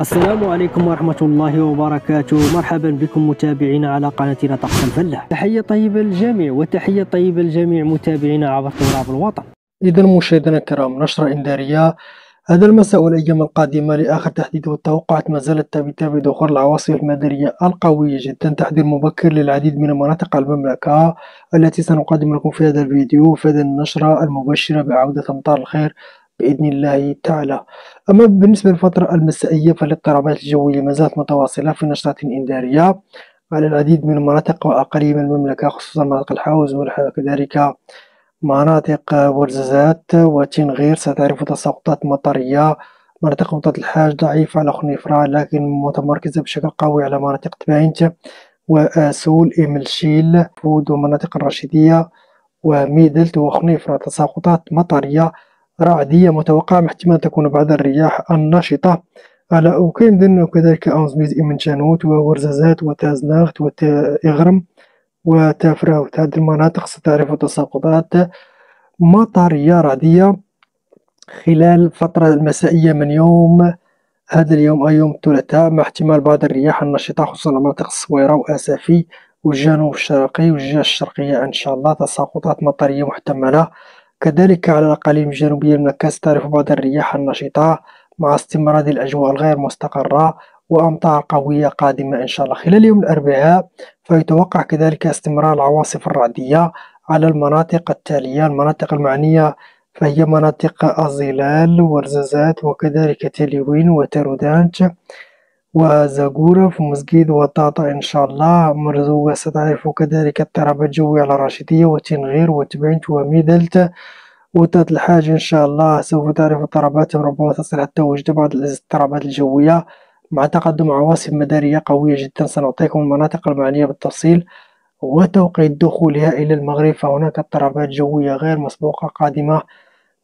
السلام عليكم ورحمة الله وبركاته مرحبا بكم متابعينا على قناتنا طقس الفلاح تحية طيبة للجميع وتحية طيبة لجميع متابعينا عبر تراب الوطن إذا مشاهدينا الكرام نشرة إنذارية هذا المساء والأيام القادمة لآخر تحديد والتوقعات ما زالت تبتابع بدخول العواصف المدرية القوية جدا تحذير مبكر للعديد من مناطق المملكة التي سنقدم لكم في هذا الفيديو في هذه النشرة المبشرة بعودة أمطار الخير باذن الله تعالى. اما بالنسبه للفتره المسائيه فالاضطرابات الجويه مازالت متواصله في نشاطات إنذارية على العديد من المناطق واقاليم المملكه خصوصا مناطق الحوز وكذلك مناطق بورزازات وتنغير ستعرف تساقطات مطريه مناطق مطاط الحاج ضعيفة على خنيفرة لكن متمركزة بشكل قوي على مناطق تباينت وسول إملشيل فود ومناطق الرشيدية وميدلت وخنيفرة تساقطات مطرية رعدية متوقعة احتمال تكون بعض الرياح النشطة على دن وكذلك إمن شانوت وورزازات وتازناخت وإغرم وتافراوت هذه المناطق ستعرف تساقطات مطرية رعدية خلال فترة المسائية من يوم هذا اليوم أي يوم الثلاثاء مع احتمال بعض الرياح النشطة خصوصا على مناطق الصويرة وأسافي والجنوب الشرقي والجهة الشرقية إن شاء الله تساقطات مطرية محتملة كذلك على الأقاليم الجنوبية المنكاس تعرف بعض الرياح النشطة مع استمرار الأجواء الغير مستقرة وأمطار قوية قادمة إن شاء الله خلال يوم الأربعاء فيتوقع كذلك استمرار العواصف الرعدية على المناطق التالية المناطق المعنية فهي مناطق الظلال ورزازات وكذلك تليوين وترودانت وزاجورة في مسجد وطاطا إن شاء الله مرزو وستعرف كذلك الترابة الجوي على راشدية وتنغير وتبعنت وميدلت وتات الحاج إن شاء الله سوف تعرف اضطرابات ربما تصل حتى وجد بعض الاضطرابات الجوية مع تقدم عواصف مدارية قوية جدا سنعطيكم المناطق المعنية بالتفصيل وتوقيت دخولها إلى المغرب فهناك اضطرابات جوية غير مسبوقة قادمة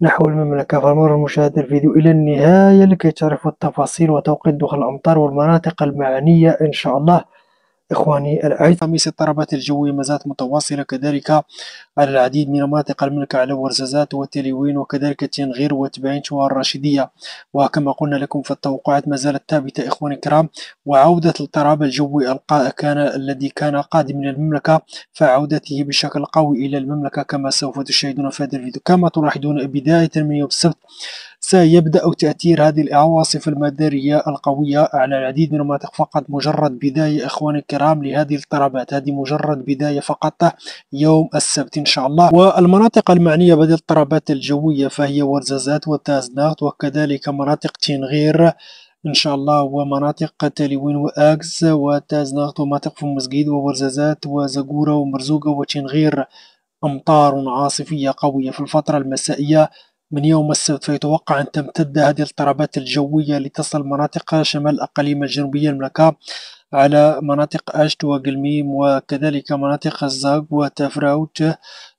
نحو المملكة فمر مشاهدة الفيديو إلى النهاية لكي تعرفوا التفاصيل وتوقيت دخول الأمطار والمناطق المعنية إن شاء الله إخواني الأعزاء خميس الطربات الجوية مازالت متواصلة كذلك على العديد من المناطق المملكه على ورزازات وتليوين وكذلك تنغير وتبعين شوار الراشدية وكما قلنا لكم فالتوقعات ما زالت ثابتة إخواني الكرام وعودة الاضطراب الجوي القاء كان الذي كان قادم من المملكة فعودته بشكل قوي إلى المملكة كما سوف تشاهدون في هذا الفيديو كما تلاحظون بداية من يوم السبت سيبدأ تأثير هذه العواصف المدارية القوية على العديد من المناطق فقط مجرد بداية إخواني الكرام لهذه الاضطرابات هذه مجرد بداية فقط يوم السبت إن شاء الله والمناطق المعنية بهذه الاضطرابات الجوية فهي ورزازات وتازناخت وكذلك مناطق تينغير ان شاء الله ومناطق تاليوين واكس وتازناخت ومناطق فمسقيد وورزازات وزقوره ومرزوقه وتينغير امطار عاصفيه قويه في الفتره المسائيه من يوم السبت فيتوقع ان تمتد هذه الاضطرابات الجويه لتصل مناطق شمال اقاليم الجنوبيه المملكه على مناطق أشت وقلميم وكذلك مناطق الزاق وتفراوت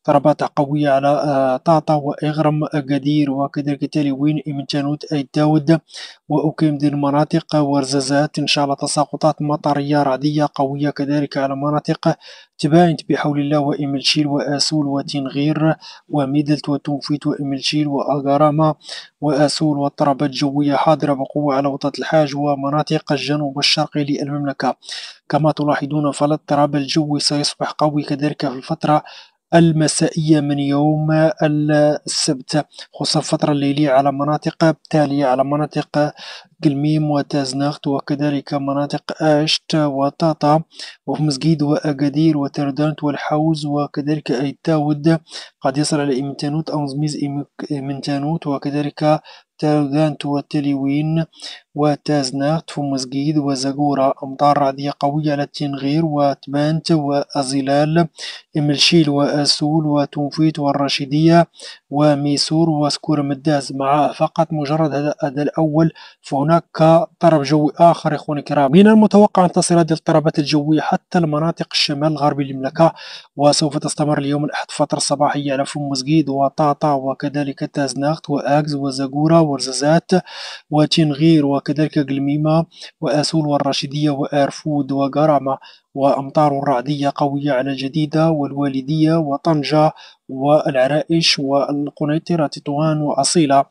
ضربات قوية على آه، طاطا وإغرم آه، قدير وكذلك تالي وين إمن تانوت أي آه، داود وأقيم دي المناطق ورزازات إن شاء الله تساقطات مطرية رعدية قوية كذلك على مناطق تباينت بحول الله وإملشيل وآسول وتنغير وميدلت وتنفيت وإملشيل وأغرامة وآسول واضطرابات جوية حاضرة بقوة على وطأة الحاج ومناطق الجنوب الشرقي للمملكة كما تلاحظون فالاضطراب الجوي سيصبح قوي كذلك في الفترة المسائية من يوم السبت خصوصا الفترة الليلية على مناطق تالية على مناطق قلميم وتازنخت وكذلك مناطق أشت وطاطا وفي وأكادير وتردانت والحوز وكذلك أيتاود قد يصل على إمنتانوت أو زميز إمنتانوت وكذلك تاغانت وتلوين وتازناخت ومزقيد وزقورة أمطار رعدية قوية على تنغير وتبانت وأزلال إملشيل وأسول وتنفيت والرشيدية وميسور وسكور مداز مع فقط مجرد هذا الأداء الأول فهناك طرب جوي آخر إخواني الكرام من المتوقع أن تصل هذه الاضطرابات الجوية حتى المناطق الشمال الغربي للمملكة وسوف تستمر اليوم الأحد فترة صباحية على فم مسقيد وطاطا وكذلك تازناخت وآكز وزقورة والزازات وتنغير وكذلك قلميمة وأسول والراشدية وأرفود وقرمة وأمطار رعدية قوية على الجديدة والوالدية وطنجة والعرائش والقنيطرة تطوان وأصيلة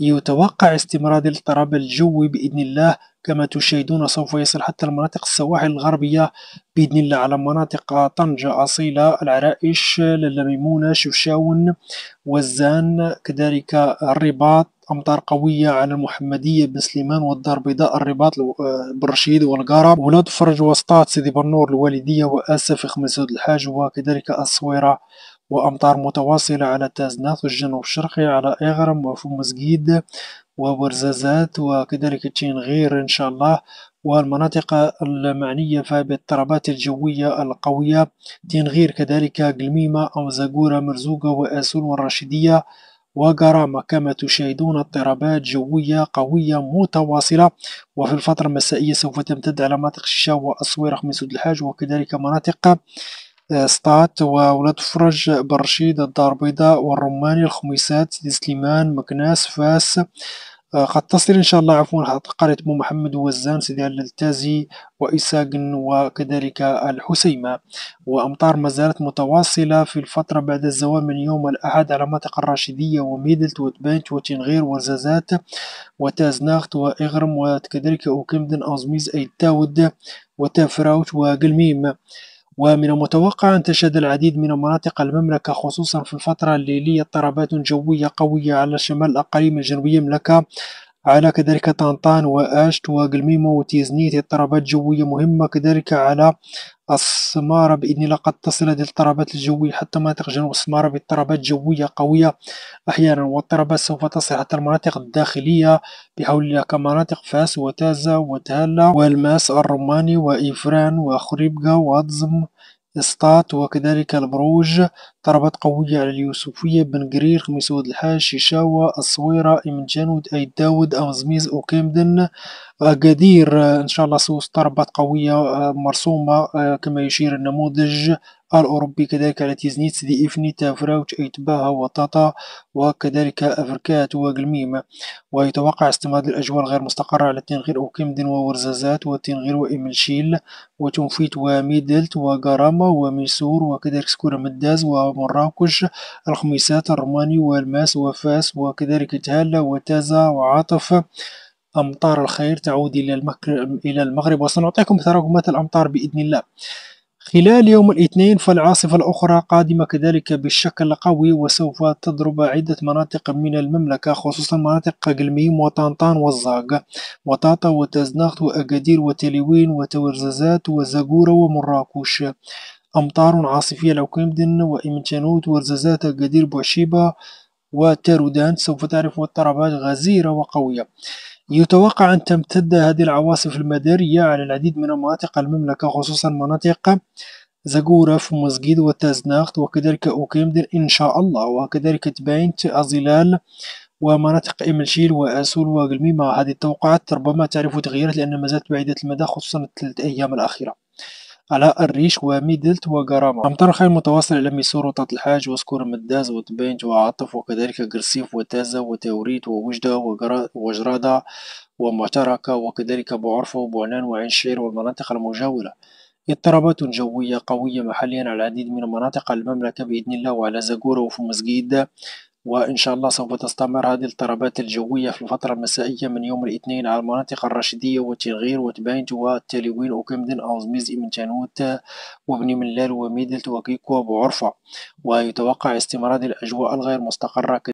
يتوقع استمرار الاضطراب الجوي بإذن الله كما تشاهدون سوف يصل حتى المناطق السواحل الغربية بإذن الله على مناطق طنجة أصيلة العرائش للميمونة شوشاون وزان كذلك الرباط أمطار قوية على المحمدية بن سليمان والدار البيضاء الرباط آه، برشيد والقرب ولاد فرج وسطات سيدي بنور الوالدية وآسف خمسود الحاج وكذلك الصويرة وأمطار متواصلة على تازنات والجنوب الشرقي على إغرم وفمزقيد وبرزازات وكذلك تين غير إن شاء الله والمناطق المعنية بالضربات الجوية القوية غير كذلك قلميمة أو زقورة مرزوقة وآسول والرشيدية وغرامة كما تشاهدون اضطرابات جوية قوية متواصلة وفي الفترة المسائية سوف تمتد على مناطق الشيشة وأسويرخ خميس الحاج وكذلك مناطق آه، سطات وولاد فرج برشيد الدار البيضاء والرماني الخميسات سيدي سليمان مكناس فاس قد تصل إن شاء الله عفوا قرية بو محمد وزان سيدي التازي وإساقن وكذلك الحسيمة وأمطار ما زالت متواصلة في الفترة بعد الزوال من يوم الأحد على مناطق الراشدية وميدلت وتبانت وتنغير وزازات وتازناخت وإغرم وكذلك أوكمدن أوزميز أي تاود وتافراوت وقلميم ومن المتوقع أن تشهد العديد من مناطق المملكة خصوصا في الفترة الليلية اضطرابات جوية قوية على شمال الأقاليم الجنوبية المملكة على كذلك طنطان وأشت وقلميمة وتيزنيت اضطرابات جوية مهمة كذلك على السمارة بإذن الله قد تصل هذه الاضطرابات الجوية حتى مناطق جنوب السمارة باضطرابات جوية قوية أحيانا والاضطرابات سوف تصل حتى المناطق الداخلية بحول الله كمناطق فاس وتازة وتهلا والماس الروماني وإفران وخريبكة وأتزم إسطات وكذلك البروج ضربت قوية على اليوسفية بن قرير خميسود الحاج شيشاوة الصويرة جانود أي داود أو كامدن أكادير إن شاء الله سوس ضربت قوية آه، مرسومة آه، كما يشير النموذج الأوروبي كذلك على تيزنيتس دي إفني تافراوت أيتباها وطاطا وكذلك أفركات وقلميم ويتوقع استمرار الأجواء الغير مستقرة على تنغير وكمدن وورزازات وتنغير وإملشيل وتنفيت وميدلت وغراما وميسور وكذلك سكورة مداز ومراكش الخميسات الروماني والماس وفاس وكذلك تهالة وتازا وعاطف أمطار الخير تعود إلى المغرب وسنعطيكم تراكمات الأمطار بإذن الله خلال يوم الاثنين فالعاصفة الأخرى قادمة كذلك بشكل قوي وسوف تضرب عدة مناطق من المملكة خصوصا مناطق قلميم وطنطان والزاق وطاطا وتزناخت وأكادير وتليوين وتورزازات وزاقورة ومراكش أمطار عاصفية لوكيمدن وإمتانوت ورززات أكادير بوشيبة وتارودان سوف تعرف اضطرابات غزيرة وقوية يتوقع أن تمتد هذه العواصف المدارية على العديد من مناطق المملكة خصوصا مناطق زاغورف فمزجيد وتازناخت وكذلك أوكيمدر إن شاء الله وكذلك تباينت أزيلال ومناطق إملشيل وأسول وقلميمة هذه التوقعات ربما تعرف تغييرات لأن ما زالت بعيدة المدى خصوصا الثلاث أيام الأخيرة على الريش وميدلت وجراما أمطار خير متواصلة لم يسور وطاط الحاج وسكور مداز وتبينج وعطف وكذلك قرصيف وتازة وتوريت ووجدة وجرادة ومعتركة وكذلك بعرفة وبعنان وعين شعير والمناطق المجاورة اضطرابات جوية قوية محليا على العديد من مناطق المملكة بإذن الله وعلى زاغورة وفي مسجد وإن شاء الله سوف تستمر هذه الاضطرابات الجوية في الفترة المسائية من يوم الاثنين على المناطق الرشيدية وتغير وتباينت وتلوين وكمدن أوزميز من تانوت وبني ملال وميدلت وكيكو وبعرفة ويتوقع استمرار الأجواء الغير مستقرة